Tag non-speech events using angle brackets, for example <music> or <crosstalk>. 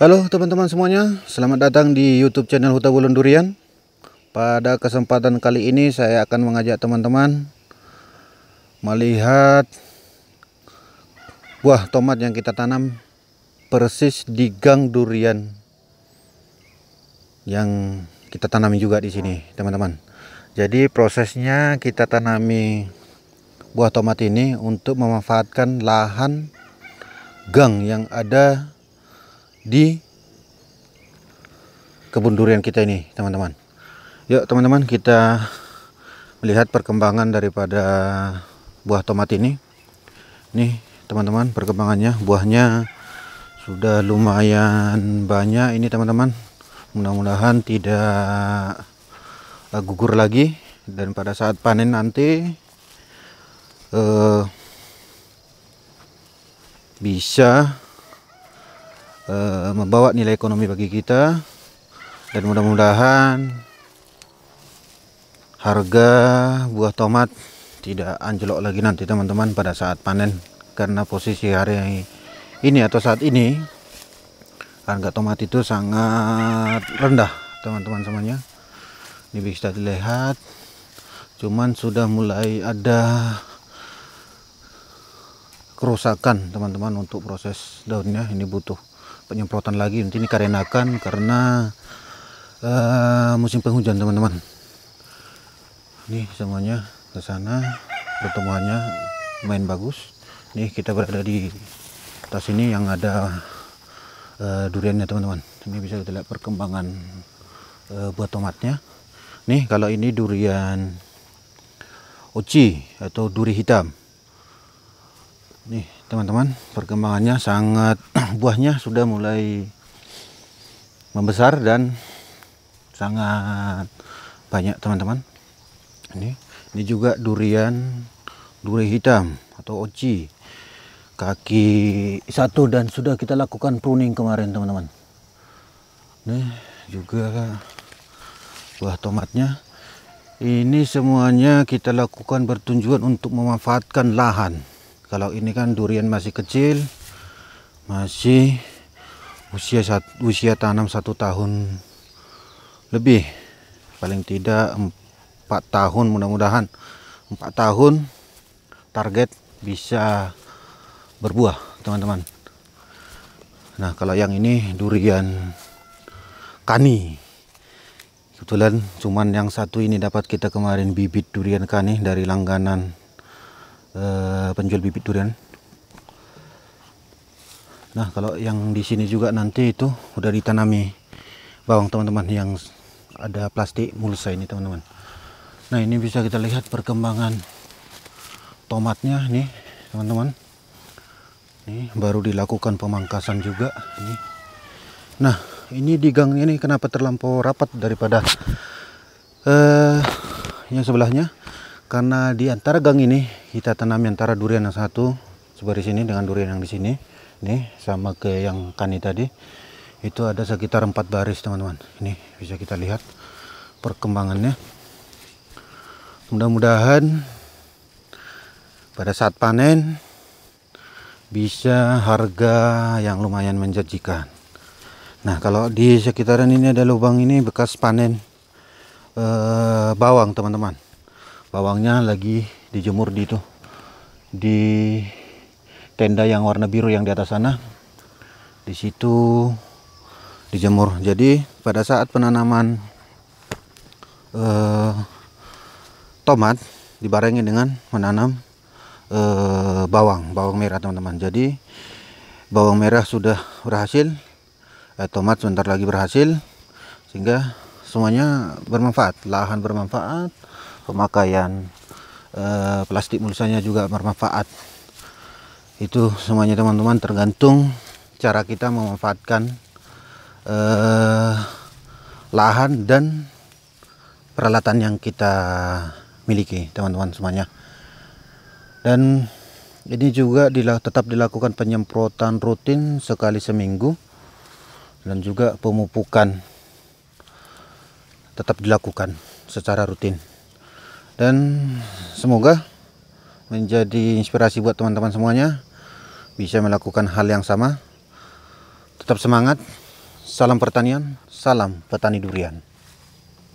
Halo teman-teman semuanya, selamat datang di YouTube channel Huta Gulun Durian. Pada kesempatan kali ini saya akan mengajak teman-teman melihat buah tomat yang kita tanam persis di gang durian yang kita tanami juga di sini, teman-teman. Jadi prosesnya kita tanami buah tomat ini untuk memanfaatkan lahan gang yang ada di kebun durian kita ini teman-teman yuk teman-teman kita melihat perkembangan daripada buah tomat ini nih teman-teman perkembangannya buahnya sudah lumayan banyak ini teman-teman mudah-mudahan tidak eh, gugur lagi dan pada saat panen nanti eh, bisa Eh, membawa nilai ekonomi bagi kita dan mudah-mudahan harga buah tomat tidak anjlok lagi nanti teman-teman pada saat panen karena posisi hari ini atau saat ini harga tomat itu sangat rendah teman-teman semuanya ini bisa dilihat cuman sudah mulai ada kerusakan teman-teman untuk proses daunnya ini butuh penyemprotan lagi nanti ini karenakan karena uh, musim penghujan teman-teman nih semuanya ke sana pertemuannya main bagus nih kita berada di tas ini yang ada uh, duriannya teman-teman ini bisa kita lihat perkembangan uh, eh, buat tomatnya nih kalau ini durian oci atau duri hitam Nih teman-teman perkembangannya sangat <clears throat> buahnya sudah mulai membesar dan sangat banyak teman-teman. Ini ini juga durian duri hitam atau oci kaki satu dan sudah kita lakukan pruning kemarin teman-teman. Nih juga buah tomatnya. Ini semuanya kita lakukan bertujuan untuk memanfaatkan lahan kalau ini kan durian masih kecil masih usia usia tanam satu tahun lebih paling tidak empat tahun mudah-mudahan empat tahun target bisa berbuah teman-teman nah kalau yang ini durian kani kebetulan cuman yang satu ini dapat kita kemarin bibit durian kani dari langganan Eh, penjual bibit durian nah kalau yang di sini juga nanti itu udah ditanami bawang teman-teman yang ada plastik mulsa ini teman-teman nah ini bisa kita lihat perkembangan tomatnya nih teman-teman ini baru dilakukan pemangkasan juga ini nah ini di gang ini kenapa terlampau rapat daripada eh, yang sebelahnya karena di antara gang ini kita tanam antara durian yang satu seperti sini dengan durian yang di sini nih sama ke yang kani tadi itu ada sekitar empat baris teman-teman ini bisa kita lihat perkembangannya mudah-mudahan pada saat panen bisa harga yang lumayan menjanjikan nah kalau di sekitaran ini ada lubang ini bekas panen eh, bawang teman-teman bawangnya lagi dijemur di itu di tenda yang warna biru yang di atas sana di situ dijemur jadi pada saat penanaman eh, tomat dibarengi dengan menanam eh, bawang bawang merah teman-teman jadi bawang merah sudah berhasil eh, tomat sebentar lagi berhasil sehingga semuanya bermanfaat lahan bermanfaat pemakaian Eh, plastik mulsanya juga bermanfaat itu semuanya teman-teman tergantung cara kita memanfaatkan eh, lahan dan peralatan yang kita miliki teman-teman semuanya dan ini juga tetap dilakukan penyemprotan rutin sekali seminggu dan juga pemupukan tetap dilakukan secara rutin dan semoga menjadi inspirasi buat teman-teman semuanya bisa melakukan hal yang sama tetap semangat salam pertanian salam petani durian